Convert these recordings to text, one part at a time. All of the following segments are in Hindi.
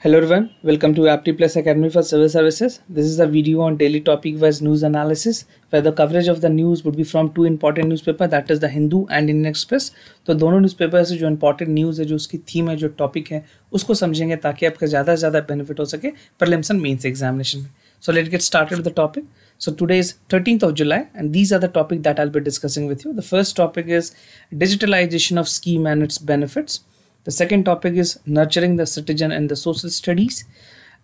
Hello everyone, welcome to Apti Plus Academy for Civil Services. This is a video on daily topic wise news analysis where the coverage of the news would be from two important newspaper that is the Hindu and Indian Express. तो दोनों newspaper से जो important news है जो उसकी theme है जो topic है उसको समझेंगे ताकि आपका ज़्यादा से ज़्यादा benefit हो सके prelims and mains examination में. So let's get started with the topic. So today is 13th of July and these are the topic that I'll be discussing with you. The first topic is digitalization of scheme and its benefits. The second topic is nurturing the citizen and the social studies.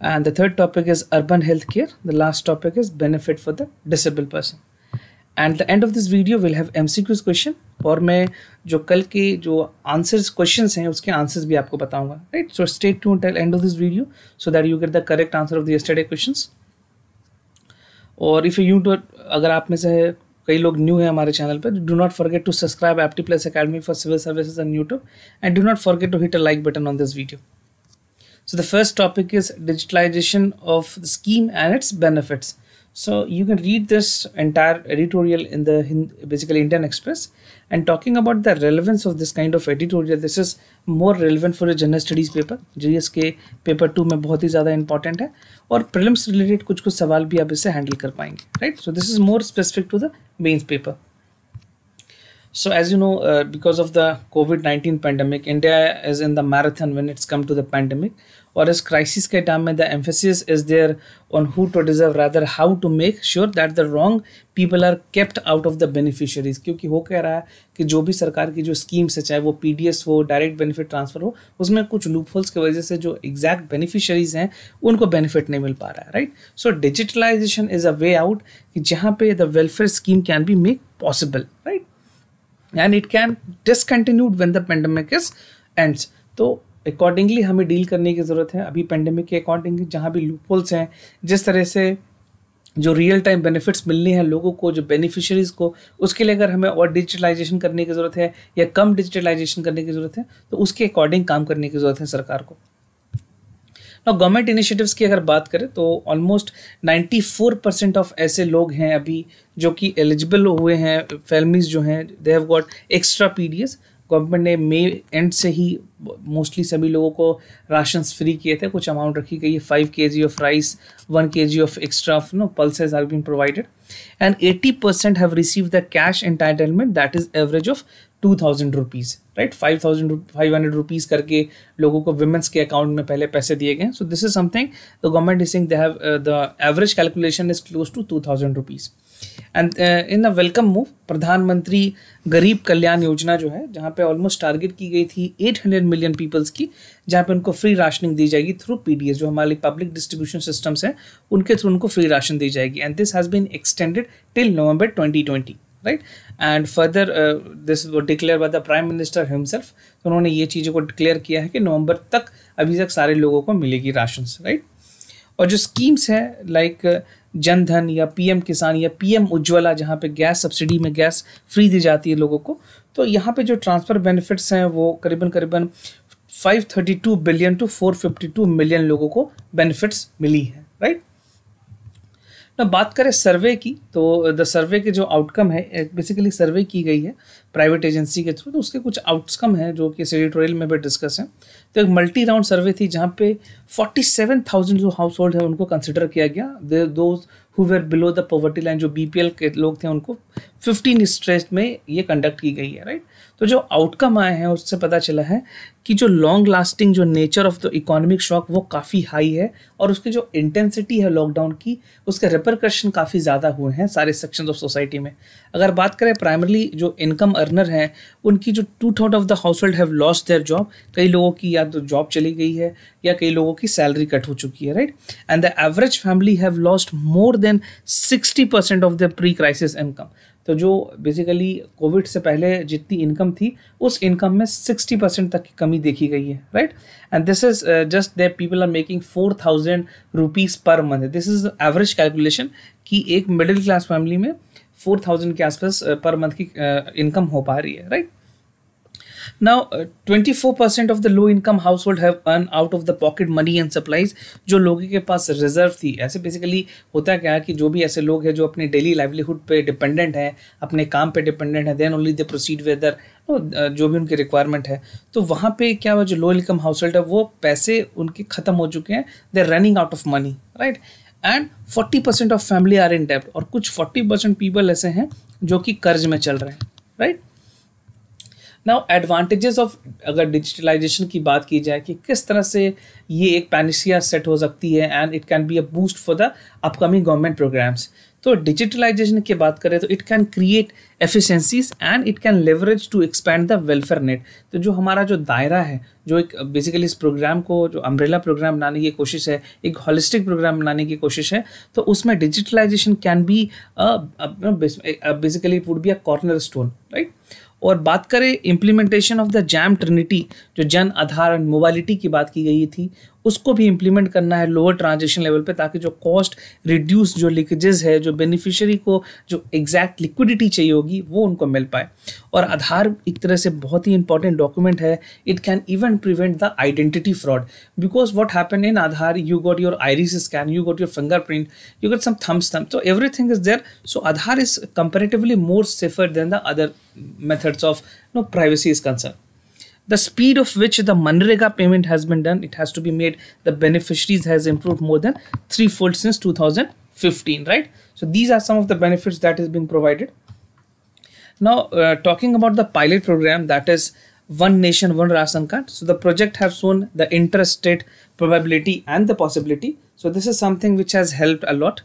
And the third topic is urban healthcare. The last topic is benefit for the disabled person. And the end of this video, we'll have MCQs question. Or may jo kalki jo answers questions hai, uske answers bhi aapko bataunga, right? So stay tuned till end of this video so that you get the correct answer of the yesterday questions. Or if you want to agar aap mein se hai, कई लोग न्यू है हमारे चैनल पर do not forget to subscribe Apti Plus Academy for civil services and YouTube and do not forget to hit a like button on this video so the first topic is digitalisation of the scheme and its benefits So you can read this entire editorial in the basically Indian Express. And talking about the relevance of this kind of editorial, this is more relevant for a general studies paper. GSK paper paper two में बहुत ही ज़्यादा important है और prelims related kuch कुछ सवाल भी आप handle right? So this is more specific to the mains paper. So as you know, uh, because of the COVID-19 pandemic, India is in the marathon when it's come to the pandemic. और इस क्राइसिस के टाइम में the emphasis is there on who to deserve rather how to make sure that the wrong people are kept out of the beneficiaries क्योंकि वो कह रहा है कि जो भी सरकार की जो स्कीम्स है चाहे वो पी हो डायरेक्ट बेनिफिट ट्रांसफर हो उसमें कुछ लूपहोल्स की वजह से जो एग्जैक्ट बेनिफिशरीज हैं उनको बेनिफिट नहीं मिल पा रहा है right so digitalisation is a way out कि जहाँ पे the welfare scheme can be make possible right and it can discontinued when the pandemic is ends तो अकॉर्डिंगली हमें डील करने की ज़रूरत है अभी पेंडेमिक के अकॉर्डिंगली जहाँ भी लूपोल्स हैं जिस तरह से जो रियल टाइम बेनिफिट्स मिलने हैं लोगों को जो बेनिफिशरीज़ को उसके लिए अगर हमें और डिजिटलाइजेशन करने की ज़रूरत है या कम डिजिटलाइजेशन करने की ज़रूरत है तो उसके अकॉर्डिंग काम करने की ज़रूरत है सरकार को ना गवर्नमेंट इनिशिएटिव्स की अगर बात करें तो ऑलमोस्ट 94 परसेंट ऑफ ऐसे लोग हैं अभी जो कि एलिजिबल हुए हैं फैमिलीज जो हैं they have got extra P government ने मई एंड से ही मोस्टली सभी लोगों को राशन फ्री किए थे कुछ अमाउंट रखी गई है फाइव के G of rice one K G of extra no pulses are been provided and eighty percent have receive the cash entitlement that is average of two thousand rupees right five thousand five hundred rupees करके लोगों को वुमेंस के अकाउंट में पहले पैसे दिए गए so this is something the government is saying they have the average calculation is close to two thousand rupees and in a welcome move Pradhan Mantri Garib कल्याण योजना जो है जहाँ पे ऑलमोस्ट टारगेट की गई थी 800 मिलियन पीपल्स की जहाँ पे उनको फ्री राशनिंग दी जाएगी थ्रू पीडीएस जो हमारे पब्लिक डिस्ट्रीब्यूशन सिस्टम्स हैं उनके थ्रू उनको फ्री राशन दी जाएगी and this has been extended till November 2020 right and further this declare by the prime minister himself तो उन्होंने ये चीज़ों को डिक्लेयर किया है कि नवंबर तक अभी तक सारे लोगों को मिलेगी राशन राइट right? और जो स्कीम्स हैं लाइक like, uh, जनधन या पीएम किसान या पीएम उज्ज्वला जहाँ पे गैस सब्सिडी में गैस फ्री दी जाती है लोगों को तो यहाँ पे जो ट्रांसफ़र बेनिफिट्स हैं वो करीबन करीबन 532 बिलियन टू 452 मिलियन लोगों को बेनिफिट्स मिली है राइट ना बात करें सर्वे की तो द सर्वे के जो आउटकम है बेसिकली सर्वे की गई है प्राइवेट एजेंसी के थ्रू तो उसके कुछ आउटकम हैं जो कि इस एडिटोरियल में भी डिस्कस हैं तो एक मल्टी राउंड सर्वे थी जहाँ पे 47,000 जो हाउस होल्ड है उनको कंसिडर किया गया they those who were below the poverty line जो बी पी एल के लोग थे उनको फिफ्टीन स्ट्रेस में ये कंडक्ट की गई है राइट तो जो आउटकम आए हैं उससे पता चला है कि जो लॉन्ग लास्टिंग जो nature of the economic shock वो काफ़ी हाई है और उसकी जो इंटेंसिटी है लॉकडाउन की उसके रिपरकशन काफ़ी ज़्यादा हुए हैं सारे सेक्शंस ऑफ सोसाइटी में अगर बात करें प्राइमरली जो इनकम अर्नर हैं उनकी जो two third of the household have lost their job कई लोगों की या तो जॉब चली गई है या कई लोगों की सैलरी कट हो चुकी है right and the average family have lost more than sixty percent of the pre crisis income तो जो बेसिकली कोविड से पहले जितनी इनकम थी उस इनकम में सिक्सटी परसेंट तक की कमी देखी गई है right and this is just that people are making four thousand rupees per month this is average calculation कि एक मिडिल क्लास फैमिली में फोर थाउजेंड के आसपास पर uh, मंथ की इनकम uh, हो पा रही है right right? Percent of the low income household have earn out of the pocket money and supplies जो लोगों के पास रिजर्व थी ऐसे बेसिकली होता क्या कि जो भी ऐसे लोग हैं जो अपने डेली लाइवलीहुड पे डिपेंडेंट हैं अपने काम पे डिपेंडेंट हैं then only they proceed whether जो भी उनकी रिक्वायरमेंट है तो वहाँ पे क्या हुआ जो लो इनकम हाउस होल्ड है वो पैसे उनके ख़त्म हो चुके हैं they running out of money right and forty percent of family are in डेप्ट और कुछ फोर्टी परसेंट पीपल ऐसे हैं जो कि कर्ज में चल रहे हैं right right? Now advantages of अगर डिजिटलाइजेशन की बात की जाए कि किस तरह से ये एक पैनिसिया सेट हो सकती है and it can be a boost for the upcoming government programmes तो डिजिटलाइजेशन की बात करें तो it can create efficiencies and it can leverage to expand the welfare net तो जो हमारा जो दायरा है जो एक बेसिकली इस प्रोग्राम को जो अम्ब्रेला प्रोग्राम बनाने की कोशिश है एक हॉलिस्टिक प्रोग्राम बनाने की कोशिश है तो उसमें digitalisation can be basically it would be a cornerstone right और बात करें implementation of the JAM trinity जो जन आधार एंड मोबालिटी की बात की गई थी उसको भी इम्प्लीमेंट करना है लोअर ट्रांजेक्शन लेवल पे ताकि जो कॉस्ट रिड्यूस जो लीकेजेस है जो बेनिफिशियरी को जो एग्जैक्ट लिक्विडिटी चाहिए होगी वो उनको मिल पाए और आधार एक तरह से बहुत ही इंपॉर्टेंट डॉक्यूमेंट है it can even prevent the identity fraud because what happen in Aadhaar you got your iris scan you got your fingerprint you got some thumbs thumb तो thing is there so Aadhaar is comparatively more safer than the other methods of no privacy is concern the speed of which the Manrega payment has been done, it has to be made, the beneficiaries has improved more than threefold since 2015, right? So these are some of the benefits that is being provided. Now, uh, talking about the pilot program, that is One Nation, One rasan Card. So the project have shown the interest rate probability and the possibility. So this is something which has helped a lot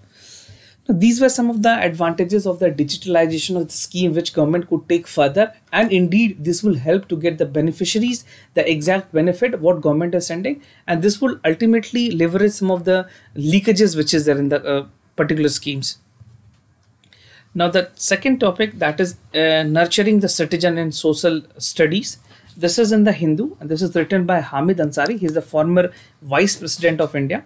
these were some of the advantages of the digitalization of the scheme which government could take further and indeed this will help to get the beneficiaries the exact benefit what government is sending and this will ultimately leverage some of the leakages which is there in the uh, particular schemes now the second topic that is uh, nurturing the citizen in social studies this is in the hindu and this is written by hamid ansari he is the former vice president of india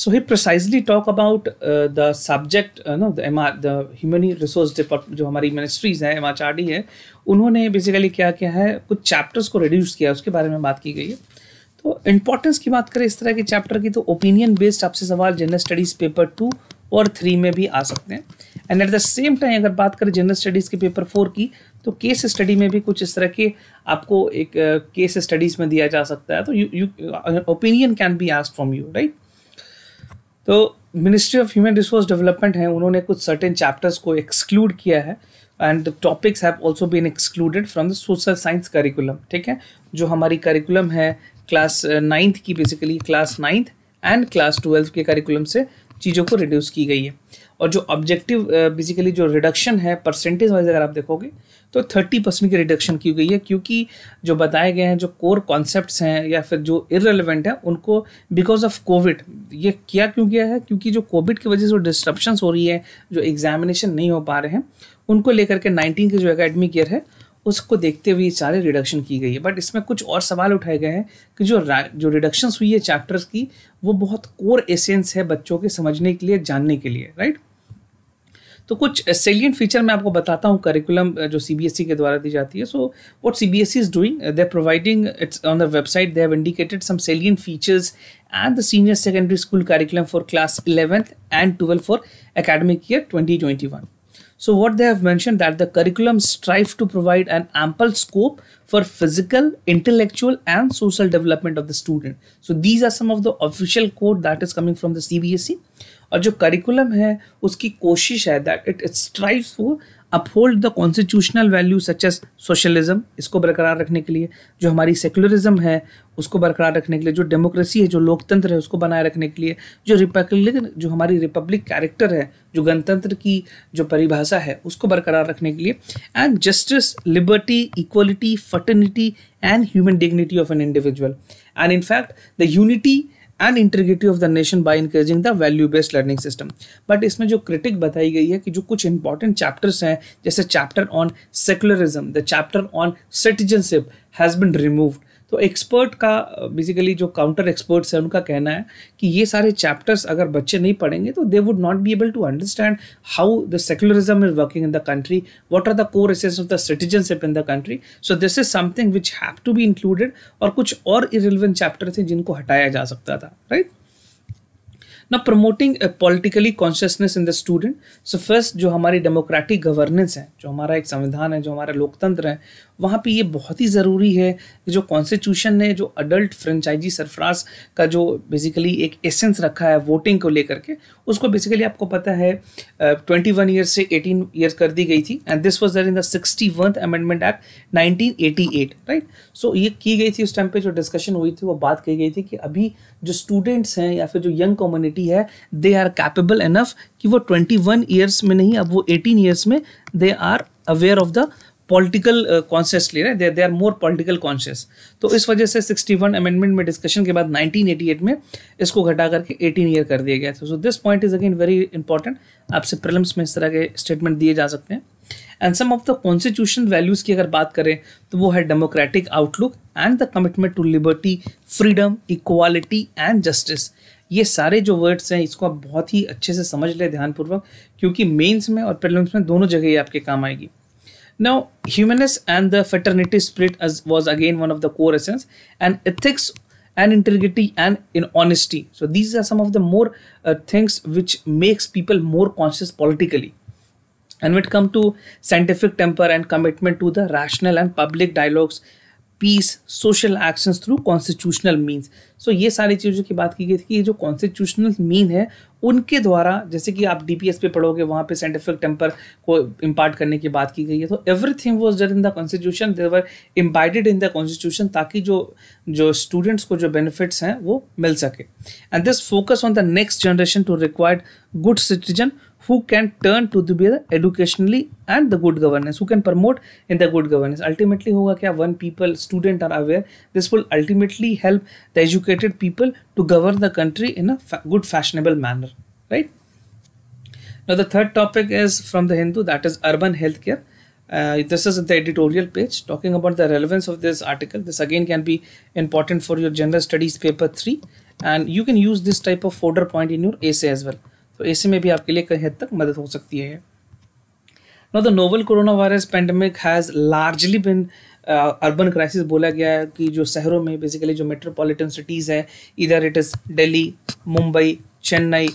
So he precisely talk about uh, the subject, uh, no, the MR, the human resource department जो हमारी ministries हैं एम है उन्होंने बेसिकली क्या किया है कुछ चैप्टर्स को रिड्यूस किया उसके बारे में बात की गई है तो इम्पोर्टेंस की बात करें इस तरह के चैप्टर की तो ओपिनियन बेस्ड आपसे सवाल जनरल स्टडीज़ पेपर टू और थ्री में भी आ सकते हैं and at the same time अगर बात करें जनरल स्टडीज़ के पेपर फोर की तो केस स्टडी में भी कुछ इस तरह के आपको एक केस uh, स्टडीज़ में दिया जा सकता है तो you opinion can be asked from you right तो ministry of human resource development है उन्होंने कुछ सर्टेन चैप्टर्स को एक्सक्लूड किया है and the topics have also been excluded from the social science curriculum ठीक है जो हमारी करिकुलम है क्लास नाइन्थ uh, की basically class ninth and class twelfth के करिकुलम से चीज़ों को रिड्यूस की गई है और जो ऑब्जेक्टिव बेसिकली uh, जो रिडक्शन है परसेंटेज वाइज अगर आप देखोगे तो थर्टी परसेंट की रिडक्शन की गई है क्योंकि जो बताए गए हैं जो कोर कॉन्सेप्ट हैं या फिर जो इरेलीवेंट है उनको बिकॉज ऑफ कोविड ये किया क्यों किया है क्योंकि जो कोविड की वजह से जो डिस्ट्रप्शंस हो रही है जो एग्जामिनेशन नहीं हो पा रहे हैं उनको लेकर के नाइनटीन के जो अकेडमिक ईयर है उसको देखते हुए ये सारे रिडक्शन की गई है बट इसमें कुछ और सवाल उठाए गए हैं कि जो जो रिडक्शंस हुई है चैप्टर्स की वो बहुत कोर एसेंस है बच्चों के समझने के लिए जानने के लिए राइट तो कुछ सेलियंट फीचर मैं आपको बताता हूँ करिकुलम जो सीबीएसई e के द्वारा दी जाती है so what CBSE is doing they are providing its on the website they have indicated some salient features and the senior secondary school curriculum for class eleventh and twelve for academic year twenty so what they have mention that the curriculum strive to provide an ample scope for physical intellectual and social development of the student so these are some of the official code that is coming from the C B S E और जो करिकुलम है उसकी कोशिश है that it strive for uphold the constitutional value such as socialism इसको बरकरार रखने के लिए जो हमारी सेकुलरिज्म है उसको बरकरार रखने के लिए जो डेमोक्रेसी है जो लोकतंत्र है उसको बनाए रखने के लिए जो रिपब्लिक जो हमारी रिपब्लिक कैरेक्टर है जो गणतंत्र की जो परिभाषा है उसको बरकरार रखने के लिए and justice liberty equality fraternity and human dignity of an individual and in fact the unity and integrity of the nation by increasing the value based learning system but इसमें जो क्रिटिक बताई गई है कि जो कुछ इंपॉर्टेंट चैप्टर्स हैं जैसे chapter on secularism the chapter on citizenship has been removed तो एक्सपर्ट का बेसिकली जो काउंटर एक्सपर्ट्स है उनका कहना है कि ये सारे चैप्टर्स अगर बच्चे नहीं पढ़ेंगे तो they would not be able to understand how the secularism is working in the country what are the core essence of the citizenship in the country so this is something which have to be included और कुछ और इरेलीवेंट चैप्टर थे जिनको हटाया जा सकता था राइट right? ना promoting politically consciousness in the student so first जो हमारी डेमोक्रेटिक गवर्नेंस है जो हमारा एक संविधान है जो हमारा लोकतंत्र है वहाँ पे ये बहुत ही ज़रूरी है जो कॉन्स्टिट्यूशन ने जो अडल्ट फ्रेंचाइजी सरफराज का जो बेसिकली एक एसेंस रखा है वोटिंग को लेकर के उसको बेसिकली आपको पता है ट्वेंटी वन ईयर से एटीन ईयर कर दी गई थी and this was there in the sixty वंथ amendment act nineteen eighty eight right so ये की गई थी उस टाइम पे जो डिस्कशन हुई थी वो बात कही गई थी कि अभी जो स्टूडेंट्स हैं या फिर जो यंग कम्युनिटी है दे आर कैपेबल इनफ कि वो ट्वेंटी वन ईयर्स में नहीं अब वो एटीन ईयर्स में they are aware of the political conscious uh, ले रहे हैं they are more political conscious तो इस वजह से 61 अमेंडमेंट में डिस्कशन के बाद 1988 में इसको घटा करके 18 ईयर कर दिया गया था so this point is again very important आपसे प्रिलम्स में इस तरह के स्टेटमेंट दिए जा सकते हैं and some of the constitution values की अगर बात करें तो वो है democratic outlook and the commitment to liberty freedom equality and justice ये सारे जो वर्ड्स हैं इसको आप बहुत ही अच्छे से समझ लें ध्यानपूर्वक क्योंकि मेंस में और प्रलम्स में दोनों जगह ये आपके काम आएगी Now, humanness and the fraternity spirit as was again one of the core essence, and ethics and integrity and in honesty. So these are some of the more uh, things which makes people more conscious politically. And when it comes to scientific temper and commitment to the rational and public dialogues peace social actions through constitutional means so ये सारी चीज़ों की बात की गई थी कि ये जो कॉन्स्टिट्यूशनल मीन है उनके द्वारा जैसे कि आप एस पे पढ़ोगे वहाँ पे साइंटिफिक टेम्पर को इम्पार्ट करने की बात की गई है तो everything was done in the constitution they were embedded in the constitution ताकि जो जो स्टूडेंट्स को जो बेनिफिट्स हैं वो मिल सके and this focus on the next generation to required good citizen who can turn to the educationally and the good governance who can promote in the good governance ultimately hoga kya when people student are aware this will ultimately help the educated people to govern the country in a fa good fashionable manner right now the third topic is from the hindu that is urban healthcare uh, this is the editorial page talking about the relevance of this article this again can be important for your general studies paper 3 and you can use this type of folder point in your essay as well तो ऐसे में भी आपके लिए कई हद तक मदद हो सकती है no the novel corona virus pandemic has largely been urban crisis बोला गया है कि जो शहरों में बेसिकली जो मेट्रोपॉलिटन सिटीज़ है इधर इट इज़ डेली मुंबई चेन्नई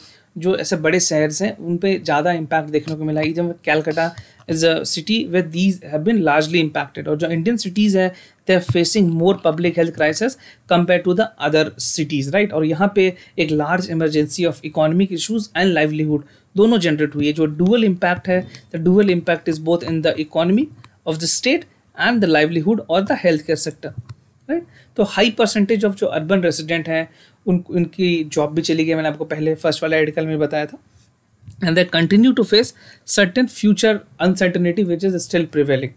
जो ऐसे बड़े शहर हैं उन पर ज़्यादा इम्पैक्ट देखने को मिला इधर Calcutta is a city where these have been largely impacted और जो इंडियन सिटीज़ है they are facing more public health crisis compared to the other cities right और यहाँ पे एक large emergency of economic issues and livelihood दोनों जनरेट हुई है जो डुअल इम्पैक्ट है the dual impact is both in the economy of the state and the livelihood और the health care sector right तो हाई परसेंटेज ऑफ जो अर्बन रेसिडेंट हैं उन उनकी जॉब भी चली गई मैंने आपको पहले फर्स्ट वाला आर्टिकल में बताया था and they continue to face certain future uncertainty which is still prevailing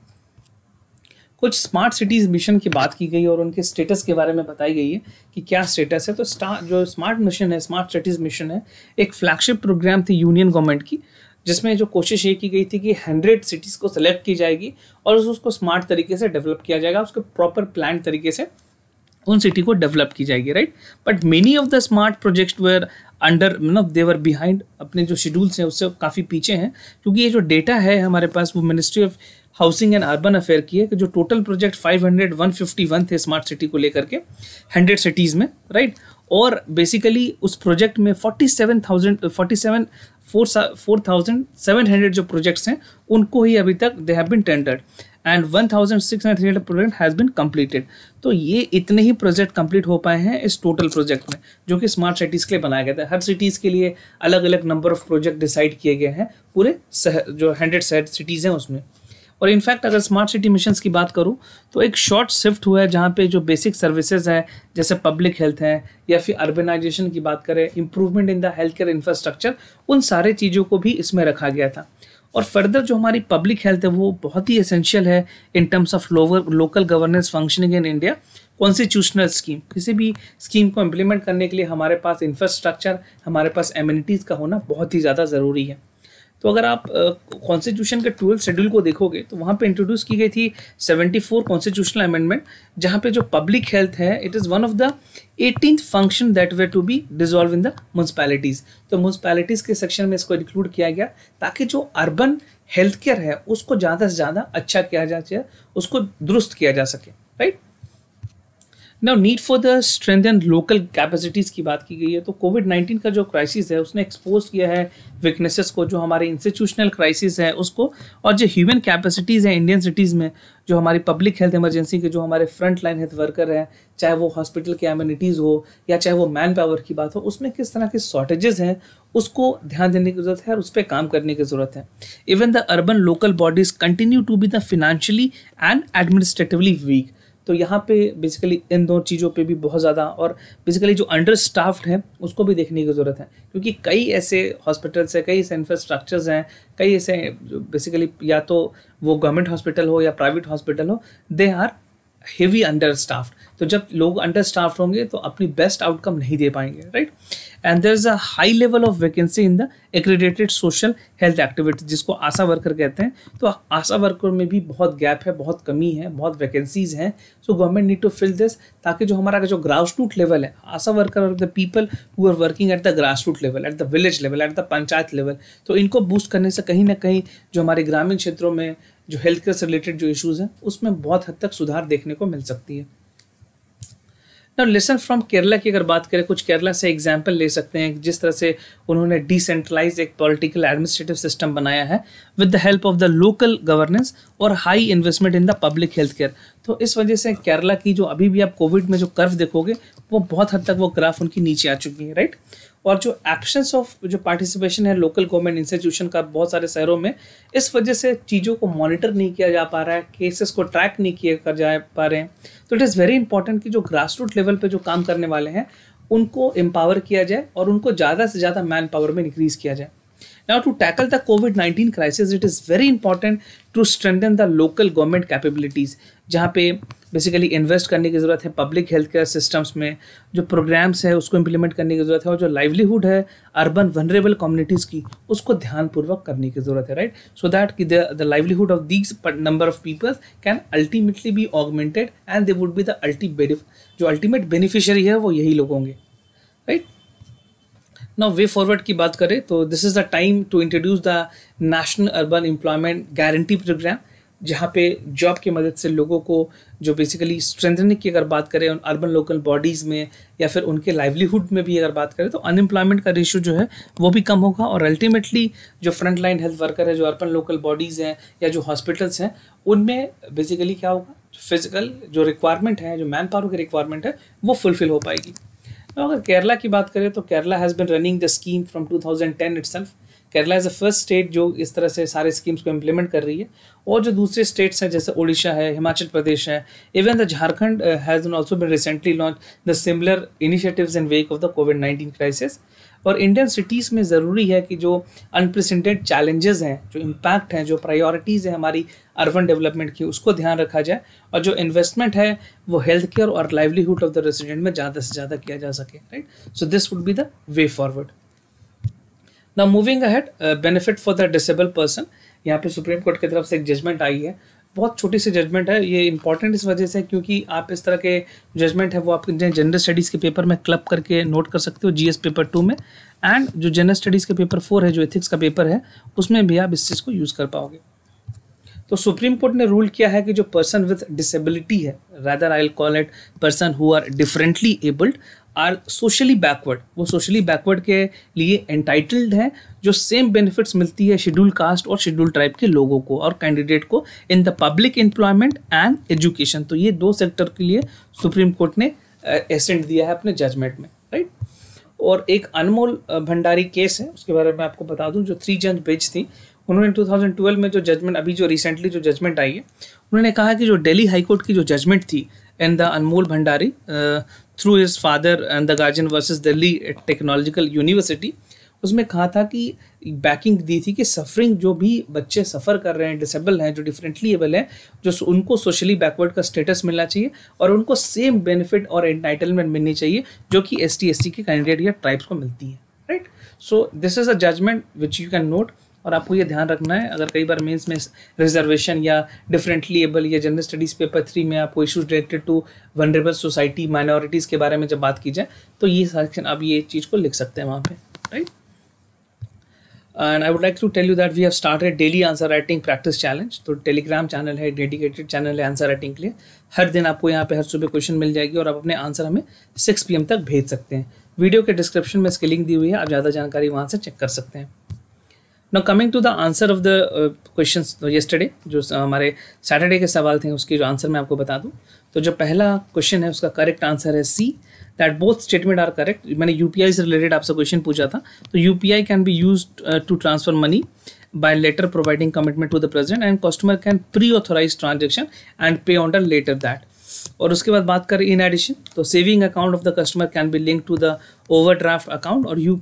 कुछ स्मार्ट सिटीज़ मिशन की बात की गई और उनके स्टेटस के बारे में बताई गई है कि क्या स्टेटस है तो जो स्मार्ट मिशन है स्मार्ट सिटीज़ मिशन है एक फ्लैगशिप प्रोग्राम थी यूनियन गवर्नमेंट की जिसमें जो कोशिश ये की गई थी कि हंड्रेड सिटीज़ को सेलेक्ट की जाएगी और उसको स्मार्ट तरीके से डेवलप किया जाएगा उसके प्रॉपर प्लान तरीके से उन सिटी को डेवलप की जाएगी right but many of the smart project were under मतलब देवर बिहाइंड अपने जो शेड्यूल्स हैं उससे काफ़ी पीछे हैं क्योंकि ये जो डेटा है हमारे पास वो ministry of housing and urban affair की है कि जो टोटल प्रोजेक्ट 500 151 थे स्मार्ट सिटी को लेकर के 100 सिटीज़ में राइट और बेसिकली उस प्रोजेक्ट में 47,000 47 4,700 जो प्रोजेक्ट्स हैं उनको ही अभी तक they have been tendered and one thousand six hundred three hundred project has been completed तो ये इतने ही प्रोजेक्ट कम्प्लीट हो पाए हैं इस टोटल प्रोजेक्ट में जो कि स्मार्ट सिटीज़ के लिए बनाया गया था हर सिटीज़ के लिए अलग अलग नंबर ऑफ प्रोजेक्ट डिसाइड किए गए हैं पूरे जो हंड्रेड सिटीज़ हैं उसमें और इनफैक्ट अगर स्मार्ट सिटी मिशन की बात करूँ तो एक शॉर्ट शिफ्ट हुआ है जहाँ पे जो बेसिक सर्विसेज है जैसे पब्लिक हेल्थ है या फिर अर्बेनाइजेशन की बात करें improvement in the health care infrastructure उन सारे चीज़ों को भी इसमें रखा गया था और फर्दर जो हमारी पब्लिक हेल्थ है वो बहुत ही एसेंशियल है in terms of lower local governance functioning in India constitutional scheme किसी भी स्कीम को इम्प्लीमेंट करने के लिए हमारे पास इंफ्रास्ट्रक्चर हमारे पास एम्यूनिटीज़ का होना बहुत ही ज़्यादा ज़रूरी है तो अगर आप कॉन्स्टिट्यूशन के ट्वेल्थ शेड्यूल को देखोगे तो वहाँ पे इंट्रोड्यूस की गई थी 74 कॉन्स्टिट्यूशनल अमेंडमेंट जहाँ पे जो पब्लिक हेल्थ है it is one of the eighteen function that were to be dissolve in the municipalities तो म्यूनसिपैलिटीज़ के सेक्शन में इसको इंक्लूड किया गया ताकि जो अर्बन हेल्थ केयर है उसको ज़्यादा से ज़्यादा अच्छा किया जा सके उसको दुरुस्त किया जा सके राइट ना need for the strength and local capacities की बात की गई है तो कोविड नाइन्टीन का जो क्राइसिस है उसने एक्सपोज किया है वीकनेसेस को जो हमारे इंस्टीट्यूशनल क्राइसिस है उसको और जो ह्यूमन कैपेसिटीज़ हैं इंडियन सिटीज़ में जो हमारी पब्लिक हेल्थ इमरजेंसी के जो हमारे फ्रंट लाइन हेल्थ वर्कर हैं चाहे वो हॉस्पिटल के एम्यूनिटीज़ हो या चाहे वो मैन पावर की बात हो उसमें किस तरह के शॉर्टेजेस हैं उसको ध्यान देने की ज़रूरत है और उस पर काम करने की ज़रूरत है even the urban local bodies continue to be the financially and administratively weak तो यहाँ पे बेसिकली इन दो चीज़ों पे भी बहुत ज़्यादा और बेसिकली जो अंडर स्टाफ्ड है उसको भी देखने की ज़रूरत है क्योंकि कई ऐसे हॉस्पिटल्स हैं कई ऐसे इंफ्रास्ट्रक्चर्स हैं कई ऐसे बेसिकली या तो वो गवर्नमेंट हॉस्पिटल हो या प्राइवेट हॉस्पिटल हो they are heavy understaff तो जब लोग अंडर स्टाफ होंगे तो अपनी बेस्ट आउटकम नहीं दे पाएंगे right and there is a high level of vacancy in the accredited social health activity जिसको आशा वर्कर कहते हैं तो आशा वर्कर में भी बहुत गैप है बहुत कमी है बहुत वैकेंसीज हैं so government need to fill this ताकि जो हमारा जो ग्रास रूट लेवल है आशा वर्कर और the people who are working at the grass root level at the village level at the panchayat level तो इनको बूस्ट करने से कहीं ना कहीं जो हमारे ग्रामीण क्षेत्रों में जो हेल्थ केयर से रिलेटेड जो इश्यूज़ हैं उसमें बहुत हद तक सुधार देखने को मिल सकती है ना लेसन फ्रॉम केरला की अगर बात करें कुछ केरला से एग्जाम्पल ले सकते हैं जिस तरह से उन्होंने डिसेंट्रलाइज एक पॉलिटिकल एडमिनिस्ट्रेटिव सिस्टम बनाया है with the help of the local governance और high investment in the public health care तो इस वजह से केरला की जो अभी भी आप कोविड में जो कर्व देखोगे वो बहुत हद तक वो ग्राफ उनकी नीचे आ चुकी है राइट और जो एब्सेंस ऑफ जो पार्टिसिपेशन है लोकल गवर्नमेंट इंस्टीट्यूशन का बहुत सारे शहरों में इस वजह से चीज़ों को मॉनिटर नहीं किया जा पा रहा है केसेस को ट्रैक नहीं किया कर जा पा रहे हैं तो इट इज़ वेरी इंपॉर्टेंट कि जो ग्रास रूट लेवल पर जो काम करने वाले हैं उनको एम्पावर किया जाए और उनको ज़्यादा से ज़्यादा मैन पावर में इंक्रीज़ किया जाए now to tackle the covid nineteen crisis it is very important to strengthen the local government capabilities जहाँ पे बेसिकली इन्वेस्ट करने की ज़रूरत है पब्लिक हेल्थ केयर सिस्टम्स में जो प्रोग्राम्स हैं उसको इम्प्लीमेंट करने की ज़रूरत है और जो लाइवलीहुड है अर्बन वनरेबल कम्युनिटीज़ की उसको ध्यानपूर्वक करने की ज़रूरत है राइट सो दैट की the livelihood of these number of peoples can ultimately be augmented and they would be the जो अल्टीमेट बेनिफिशियरी है वो यही लोग होंगे राइट नो वे फॉरवर्ड की बात करें तो this is the time to introduce the national urban employment guarantee program जहाँ पे जॉब की मदद से लोगों को जो बेसिकली स्ट्रेंथनिंग की अगर बात करें उन अर्बन लोकल बॉडीज़ में या फिर उनके लाइवलीहुड में भी अगर बात करें तो अनएम्प्लॉयमेंट का रेशो जो है वो भी कम होगा और अल्टीमेटली जो फ्रंट लाइन हेल्थ वर्कर है जो अर्बन लोकल बॉडीज़ हैं या जो हॉस्पिटल्स हैं उनमें बेसिकली क्या होगा फिजिकल जो रिक्वायरमेंट है जो मैन पावर की रिक्वायरमेंट है वो फुलफ़िल हो पाएगी तो अगर केरला की बात करें तो Kerala has been running the scheme from 2010 itself Kerala is the first state जो इस तरह से सारे स्कीम्स को इम्प्लीमेंट कर रही है और जो दूसरे स्टेट्स हैं जैसे ओडिशा है हिमाचल प्रदेश है even the Jharkhand has also been recently launch the similar initiatives in wake of the covid nineteen crisis और इंडियन सिटीज़ में ज़रूरी है कि जो अनप्रेसिडेंटेड चैलेंजेस हैं जो इम्पैक्ट हैं जो प्रायोरिटीज़ हैं हमारी अर्बन डेवलपमेंट की उसको ध्यान रखा जाए और जो इन्वेस्टमेंट है वो हेल्थ केयर और लाइवलीहुड ऑफ द रेसिडेंट में ज़्यादा से ज़्यादा किया जा सके right so this would be the way forward ना moving ahead benefit for the disable person यहाँ पे सुप्रीम कोर्ट की तरफ से एक जजमेंट आई है बहुत छोटी सी जजमेंट है ये इंपॉर्टेंट इस वजह से क्योंकि आप इस तरह के जजमेंट है वो आप जनरल स्टडीज़ के पेपर में क्लब करके नोट कर सकते हो जीएस पेपर टू में एंड जो जनरल स्टडीज़ के पेपर फोर है जो एथिक्स का पेपर है उसमें भी आप इस चीज़ को यूज़ कर पाओगे तो सुप्रीम कोर्ट ने रूल किया है कि जो पर्सन विथ डिसेबिलिटी है rather I call it person who are differently abled are socially backward वो सोशली बैकवर्ड के लिए एंटाइटल्ड हैं जो सेम बेनिफिट्स मिलती है शेड्यूल कास्ट और शेड्यूल ट्राइब के लोगों को और कैंडिडेट को in the public employment and education तो ये दो सेक्टर के लिए सुप्रीम कोर्ट ने एसेंट दिया है अपने जजमेंट में राइट और एक अनमोल भंडारी केस है उसके बारे में आपको बता दूं जो थ्री जज बेच थी उन्होंने 2012 में जो जजमेंट अभी जो रिसेंटली जो जजमेंट आई है उन्होंने कहा कि जो दिल्ली हाईकोर्ट की जो जजमेंट थी in the Anmol Bhandari through his father and the guardian versus Delhi technological university उसमें कहा था कि बैकिंग दी थी कि सफरिंग जो भी बच्चे सफ़र कर रहे हैं डिसेबल हैं जो डिफरेंटली एबल हैं जो उनको सोशली बैकवर्ड का स्टेटस मिलना चाहिए और उनको सेम बेनिफिट और एंटाइटलमेंट मिलनी चाहिए जो कि एस टी के कैंडिडेट या ट्राइब्स को मिलती है right so this is a judgement which you can note और आपको ये ध्यान रखना है अगर कई बार मेंस में रिजर्वेशन या डिफरेंटली एबल या जनरल स्टडीज़ पेपर थ्री में आपको issues related to vulnerable society minorities के बारे में जब बात की जाए तो ये सेक्शन आप ये चीज़ को लिख सकते हैं वहाँ पर right and I would like to tell you that we have started daily answer writing practice challenge तो टेलीग्राम चैनल है डेडिकेटेड चैनल है आंसर राइटिंग के लिए हर दिन आपको यहाँ पे हर सुबह क्वेश्चन मिल जाएगी और आप अपने आंसर हमें सिक्स पी एम तक भेज सकते हैं वीडियो के डिस्क्रिप्शन में इसकी लिंक दी हुई है आप ज़्यादा जानकारी वहाँ से चेक कर सकते हैं no coming to the answer of the question yesterday जो uh, हमारे सैटरडे के सवाल थे उसकी जो आंसर मैं आपको बता दूँ तो जो पहला क्वेश्चन है उसका करेक्ट आंसर है C that both statement are correct मैंने यू पी आई से रिलेटेड आपसे क्वेश्चन पूछा था तो U P I can be use to transfer money by later providing commitment to the present and customer can pre authorize transaction and pay on the later that और उसके बाद बात करें इन एडिशन तो saving account of the customer can be link to the overdraft account और यू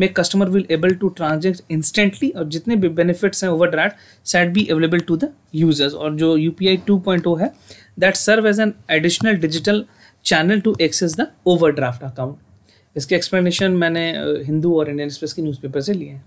में customer will able to transact instantly और जितने भी बेनिफिट्स हैं overdraft set be available to the users और जो U P I two point O है that serve as an additional digital channel to access the overdraft account इसके एक्सप्लेनेशन मैंने हिंदू और इंडियन एक्सप्रेस के न्यूज़पेपर से लिए हैं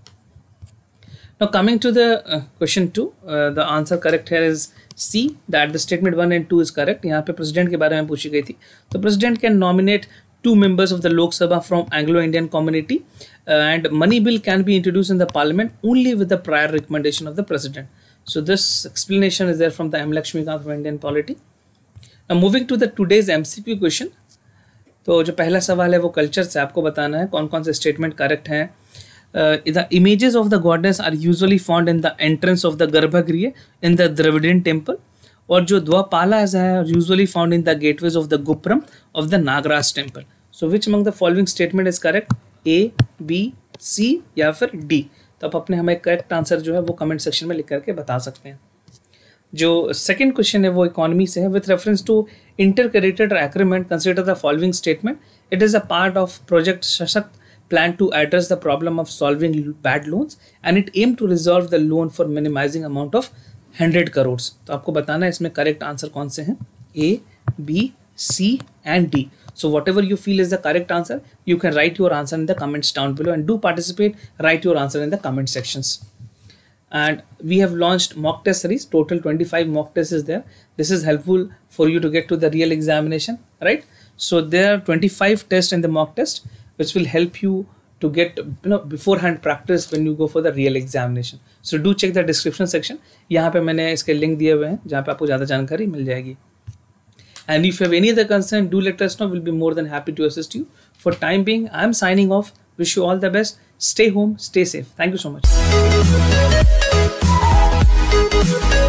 no coming to the question two the answer correct है is C that the statement one and two is correct यहाँ पे प्रेसिडेंट के बारे में पूछी गई थी तो president can nominate two members of the Lok Sabha from Anglo Indian community and money bill can be introduce in the parliament only with the prior recommendation of the president so this explanation is there from the M Laxmikanth of Indian polity moving to the today's M C Q question तो जो पहला सवाल है वो कल्चर से आपको बताना है कौन कौन से स्टेटमेंट करेक्ट हैं the images of the the are are found in the entrance of the garbhagriha in the Dravidian temple और जो द्वापालाज है usually found in the gateways of the gopuram of the Nagaraj temple so which among the following statement is correct A B C या फिर डी तो आप अपने हमें करेक्ट आंसर जो है वो कमेंट सेक्शन में लिख करके बता सकते हैं जो सेकंड क्वेश्चन है वो इकोनॉमी से है with reference to intercreditor agreement consider the following statement it is a part of project Sashakt Plan to address the problem of solving bad loans and it aimed to resolve the loan for minimizing amount of 100 crores So, आपको बताना है इसमें correct answer कौन से हैं A B C so whatever you feel is the correct answer you can write your answer in the comments down below and do participate write your answer in the comment sections and we have launched mock test series total 25 mock tests is there this is helpful for you to get to the real examination right so there are 25 tests in the mock test which will help you to get you know beforehand practice when you go for the real examination so do check the description section yahan pe maine iske link diye hue hain jahan pe aapko zyada jankari mil jayegi and if you have any other concern do let us know we'll be more than happy to assist you for time being i am signing off wish you all the best stay home stay safe thank you so much